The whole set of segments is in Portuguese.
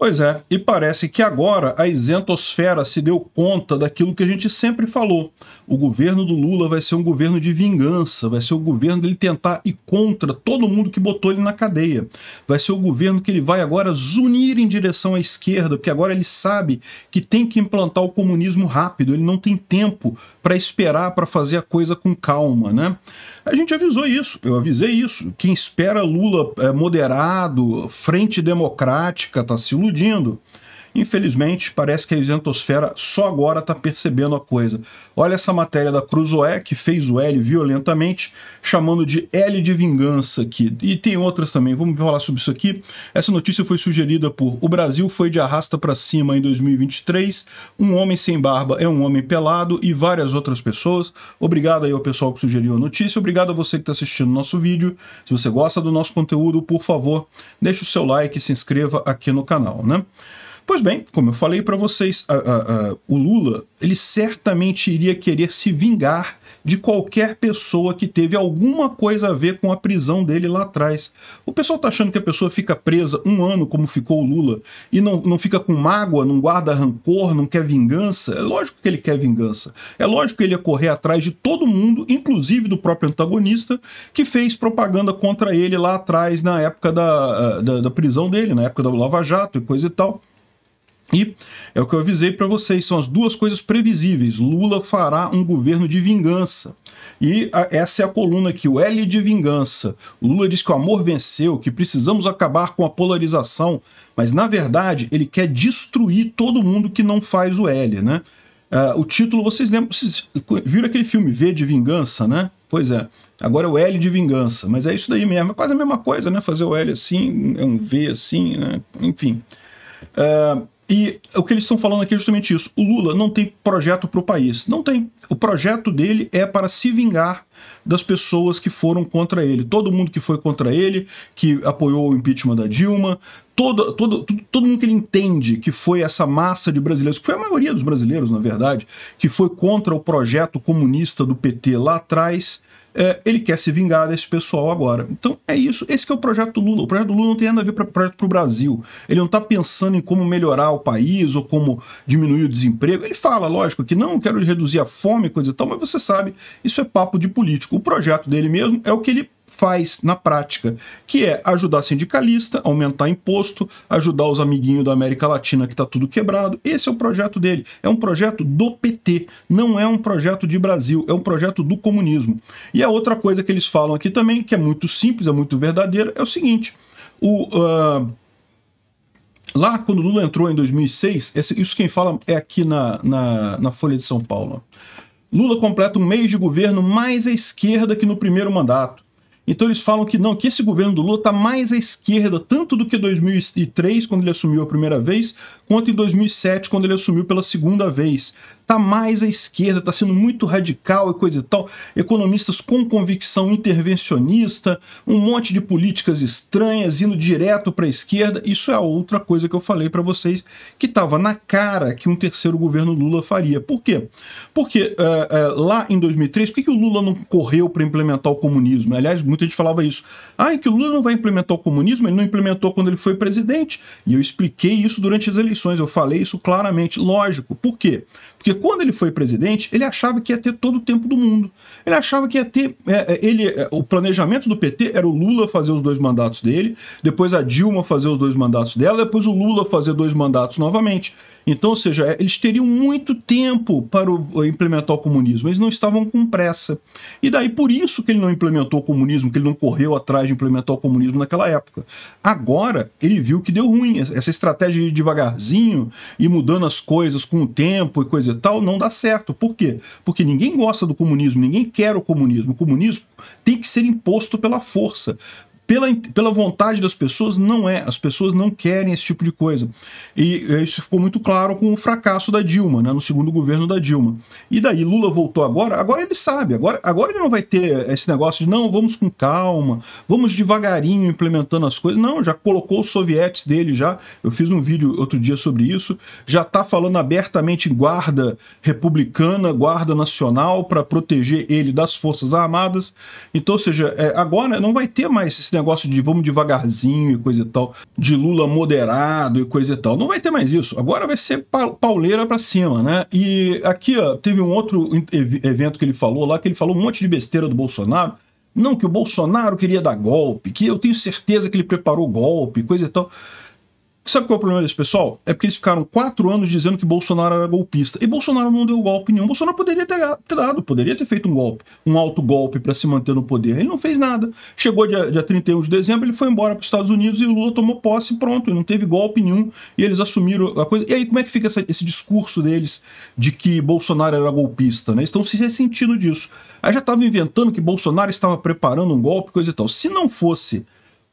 Pois é, e parece que agora a isentosfera se deu conta daquilo que a gente sempre falou. O governo do Lula vai ser um governo de vingança, vai ser o governo dele tentar ir contra todo mundo que botou ele na cadeia. Vai ser o governo que ele vai agora zunir em direção à esquerda, porque agora ele sabe que tem que implantar o comunismo rápido, ele não tem tempo para esperar para fazer a coisa com calma, né? A gente avisou isso, eu avisei isso. Quem espera Lula eh, moderado, frente democrática, tá se iludindo. Infelizmente, parece que a isentosfera só agora está percebendo a coisa. Olha essa matéria da Cruzoé, que fez o L violentamente, chamando de L de vingança aqui. E tem outras também, vamos falar sobre isso aqui. Essa notícia foi sugerida por O Brasil foi de arrasta para cima em 2023, Um homem sem barba é um homem pelado e várias outras pessoas. Obrigado aí ao pessoal que sugeriu a notícia, obrigado a você que está assistindo o nosso vídeo. Se você gosta do nosso conteúdo, por favor, deixe o seu like e se inscreva aqui no canal, né? Pois bem, como eu falei para vocês, o Lula ele certamente iria querer se vingar de qualquer pessoa que teve alguma coisa a ver com a prisão dele lá atrás. O pessoal tá achando que a pessoa fica presa um ano, como ficou o Lula, e não, não fica com mágoa, não guarda rancor, não quer vingança. É lógico que ele quer vingança. É lógico que ele ia correr atrás de todo mundo, inclusive do próprio antagonista, que fez propaganda contra ele lá atrás, na época da, eh, da, da prisão dele, na época da Lava Jato e coisa e tal. E é o que eu avisei para vocês, são as duas coisas previsíveis. Lula fará um governo de vingança. E a, essa é a coluna aqui, o L de vingança. Lula diz que o amor venceu, que precisamos acabar com a polarização, mas na verdade ele quer destruir todo mundo que não faz o L, né? Uh, o título, vocês lembram, vocês viram aquele filme V de Vingança, né? Pois é, agora é o L de Vingança, mas é isso daí mesmo, é quase a mesma coisa, né? Fazer o L assim, é um V assim, né? Enfim. Uh, e o que eles estão falando aqui é justamente isso. O Lula não tem projeto para o país. Não tem. O projeto dele é para se vingar das pessoas que foram contra ele. Todo mundo que foi contra ele, que apoiou o impeachment da Dilma, todo, todo, todo, todo mundo que ele entende que foi essa massa de brasileiros, que foi a maioria dos brasileiros, na verdade, que foi contra o projeto comunista do PT lá atrás, é, ele quer se vingar desse pessoal agora. Então é isso. Esse é o projeto Lula. O projeto Lula não tem nada a ver com o projeto para o Brasil. Ele não está pensando em como melhorar o país ou como diminuir o desemprego. Ele fala, lógico, que não quero reduzir a fome, coisa e tal, mas você sabe, isso é papo de político. O projeto dele mesmo é o que ele faz na prática, que é ajudar sindicalista, aumentar imposto, ajudar os amiguinhos da América Latina que está tudo quebrado. Esse é o projeto dele. É um projeto do PT, não é um projeto de Brasil, é um projeto do comunismo. E a outra coisa que eles falam aqui também, que é muito simples, é muito verdadeira, é o seguinte: o. Uh, lá, quando Lula entrou em 2006, esse, isso quem fala é aqui na, na, na Folha de São Paulo. Lula completa um mês de governo mais à esquerda que no primeiro mandato. Então eles falam que não, que esse governo do Lula está mais à esquerda, tanto do que 2003, quando ele assumiu a primeira vez, quanto em 2007, quando ele assumiu pela segunda vez está mais à esquerda, está sendo muito radical e coisa e tal. Economistas com convicção intervencionista, um monte de políticas estranhas indo direto para a esquerda. Isso é outra coisa que eu falei para vocês que estava na cara que um terceiro governo Lula faria. Por quê? Porque uh, uh, lá em 2003, por que, que o Lula não correu para implementar o comunismo? Aliás, muita gente falava isso. Ah, é que o Lula não vai implementar o comunismo, ele não implementou quando ele foi presidente. E eu expliquei isso durante as eleições, eu falei isso claramente. Lógico. Por quê? Porque quando ele foi presidente, ele achava que ia ter todo o tempo do mundo. Ele achava que ia ter. É, é ele, é, o planejamento do PT era o Lula fazer os dois mandatos dele, depois a Dilma fazer os dois mandatos dela, depois o Lula fazer dois mandatos novamente. Então, ou seja, eles teriam muito tempo para eh, implementar o comunismo, eles não estavam com pressa. E daí por isso que ele não implementou o comunismo, que ele não correu atrás de implementar o comunismo naquela época. Agora, ele viu que deu ruim. Essa estratégia de devagarzinho e mudando as coisas com o tempo e coisa e tal, não dá certo. Por quê? Porque ninguém gosta do comunismo, ninguém quer o comunismo. O comunismo tem que ser imposto pela força pela, pela vontade das pessoas, não é. As pessoas não querem esse tipo de coisa. E eh, isso ficou muito claro com o fracasso da Dilma, né, no segundo governo da Dilma. E daí Lula voltou agora, agora ele sabe, agora, agora ele não vai ter esse negócio de não, vamos com calma, vamos devagarinho implementando as coisas. Não, já colocou os sovietes dele já. Eu fiz um vídeo outro dia sobre isso. Já está falando abertamente em guarda republicana, guarda nacional para proteger ele das forças armadas. Então, ou seja, é, agora não vai ter mais esse negócio de vamos devagarzinho e coisa e tal, de Lula moderado e coisa e tal. Não vai ter mais isso. Agora vai ser pauleira para cima, né? E aqui, ó, teve um outro evento que ele falou lá, que ele falou um monte de besteira do Bolsonaro. Não, que o Bolsonaro queria dar golpe, que eu tenho certeza que ele preparou golpe, coisa e tal. Sabe qual é o problema desse pessoal? É porque eles ficaram quatro anos dizendo que Bolsonaro era golpista. E Bolsonaro não deu golpe nenhum. Bolsonaro poderia ter dado, poderia ter feito um golpe, um alto golpe para se manter no poder. Ele não fez nada. Chegou dia, dia 31 de dezembro, ele foi embora para os Estados Unidos e o Lula tomou posse pronto. Não teve golpe nenhum e eles assumiram a coisa. E aí, como é que fica essa, esse discurso deles de que Bolsonaro era golpista? Né? Estão se ressentindo disso. Aí já estavam inventando que Bolsonaro estava preparando um golpe, coisa e tal. Se não fosse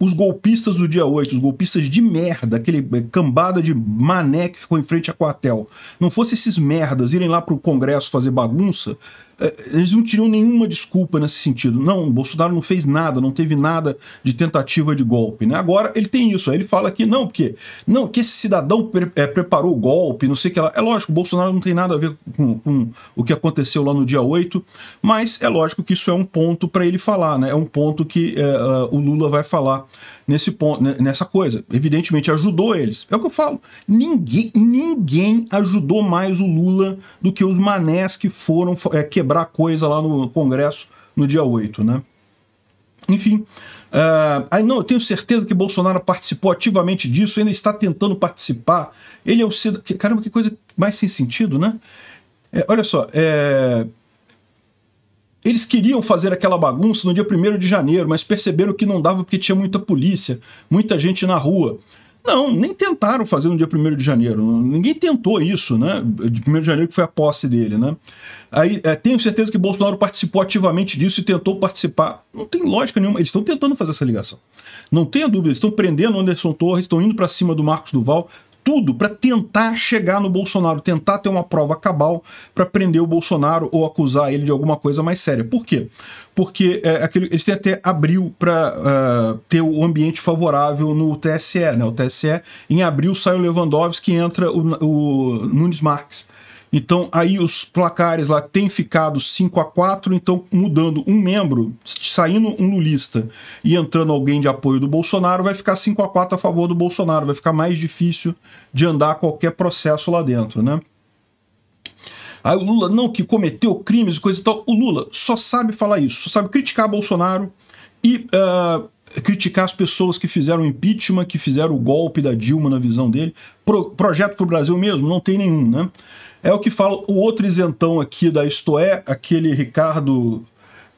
os golpistas do dia 8, os golpistas de merda, aquele eh, cambada de mané que ficou em frente a quartel, não fosse esses merdas irem lá para o Congresso fazer bagunça, eh, eles não tinham nenhuma desculpa nesse sentido. Não, Bolsonaro não fez nada, não teve nada de tentativa de golpe. Né? Agora ele tem isso, aí ele fala que não, porque não, que esse cidadão pre é, preparou o golpe, não sei o que lá. É lógico, Bolsonaro não tem nada a ver com, com, o que aconteceu lá no dia 8, mas é lógico que isso é um ponto para ele falar, né? É um ponto que é, o Lula vai falar nesse ponto, nessa coisa. Evidentemente ajudou eles. É o que eu falo. Ninguém, ninguém ajudou mais o Lula do que os manés que foram é, quebrar coisa lá no Congresso no dia 8, né? Enfim, Uh, aí não, eu tenho certeza que Bolsonaro participou ativamente disso, ainda está tentando participar. Ele é o cidadão. Caramba, que coisa mais sem sentido, né? É, olha só, é, eles queriam fazer aquela bagunça no dia 1 de janeiro, mas perceberam que não dava porque tinha muita polícia, muita gente na rua. Não, nem tentaram fazer no dia 1 de janeiro. Ninguém tentou isso, né? De 1 de janeiro que foi a posse dele, né? Aí, é, tenho certeza que Bolsonaro participou ativamente disso e tentou participar. Não tem lógica nenhuma. Eles estão tentando fazer essa ligação. Não tenha dúvida, eles estão prendendo Anderson Torres, estão indo para cima do Marcos Duval, tudo para tentar chegar no Bolsonaro, tentar ter uma prova cabal para prender o Bolsonaro ou acusar ele de alguma coisa mais séria. Por quê? Porque é, aquele, eles têm até abril para uh, é, ter o ambiente favorável no TSE. Né? O TSE, em abril, sai o Lewandowski e entra o, o Nunes Marques. Então aí os placares lá têm ficado 5 a 4, então mudando um membro, saindo um lulista e entrando alguém de apoio do Bolsonaro, vai ficar 5 a 4 a favor do Bolsonaro, vai ficar mais difícil de andar qualquer processo lá dentro, né? Aí o Lula, não, que cometeu crimes e coisa e tal. O Lula só sabe falar isso, só sabe criticar Bolsonaro e uh, criticar as pessoas que fizeram impeachment, que fizeram o golpe da Dilma na visão dele. Pro, projeto para o Brasil mesmo? Não tem nenhum, né? É o que fala o outro isentão aqui da Isto é, aquele Ricardo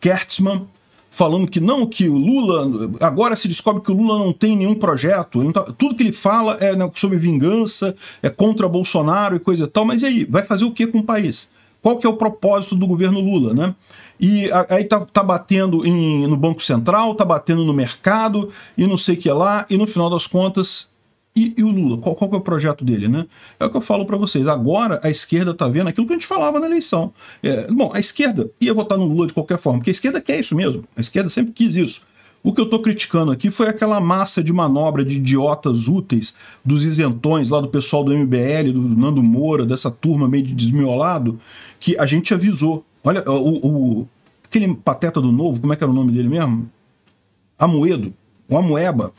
Kertzmann, falando que não, que o Lula. Agora se descobre que o Lula não tem nenhum projeto. Então, tudo que ele fala é né, sobre vingança, é contra Bolsonaro e coisa e tal. Mas e aí? Vai fazer o que com o país? Qual que é o propósito do governo Lula, né? E aí tá, tá batendo em, no Banco Central, tá batendo no mercado e não sei o que lá, e no final das contas e, e, o Lula, qual, qual é o projeto dele, né? É o que eu falo para vocês. Agora a esquerda tá vendo aquilo que a gente falava na eleição. É, bom, a esquerda ia votar no Lula de qualquer forma, porque a esquerda quer isso mesmo. A esquerda sempre quis isso. O que eu tô criticando aqui foi aquela massa de manobra de idiotas úteis dos isentões lá do pessoal do MBL, do Nando Moura, dessa turma meio de desmiolado, que a gente avisou. Olha, o, o aquele pateta do novo, como é que era o nome dele mesmo? Amoedo, o Amoeba.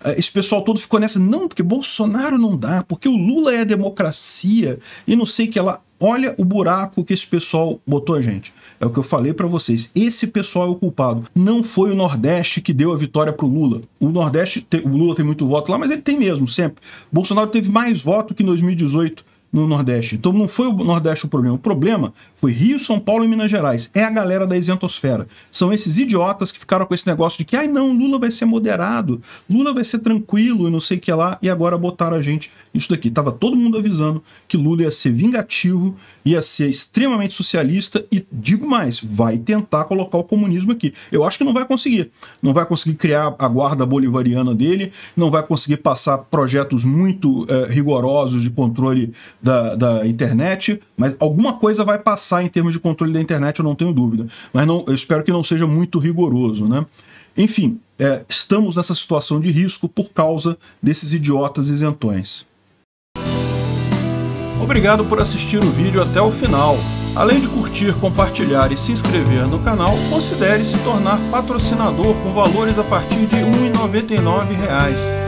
Ah, esse pessoal todo ficou nessa, não, porque Bolsonaro não dá, porque o Lula é democracia e não sei que ela. Olha o buraco que esse pessoal botou gente. É o que eu falei para vocês. Esse pessoal é o culpado. Não foi o Nordeste que deu a vitória pro Lula. O Nordeste, o Lula tem muito voto lá, mas ele tem mesmo sempre. Bolsonaro teve mais voto que em 2018 no Nordeste. Então não foi o Nordeste o problema. O problema foi Rio, São Paulo e Minas Gerais. É a galera da isentosfera. São esses idiotas que ficaram com esse negócio de que, ai não, Lula vai ser moderado, Lula vai ser tranquilo e não sei o que lá, e agora botaram a gente isso daqui. Tava todo mundo avisando que Lula ia ser vingativo, ia ser extremamente socialista e, digo mais, vai tentar colocar o comunismo aqui. Eu acho que não vai conseguir. Não vai conseguir criar a guarda bolivariana dele, não vai conseguir passar projetos muito eh, rigorosos de controle da, da internet, mas alguma coisa vai passar em termos de controle da internet, eu não tenho dúvida. Mas não, eu espero que não seja muito rigoroso, né? Enfim, é, estamos nessa situação de risco por causa desses idiotas isentões. Obrigado por assistir o vídeo até o final. Além de curtir, compartilhar e se inscrever no canal, considere se tornar patrocinador com valores a partir de R$ 1,99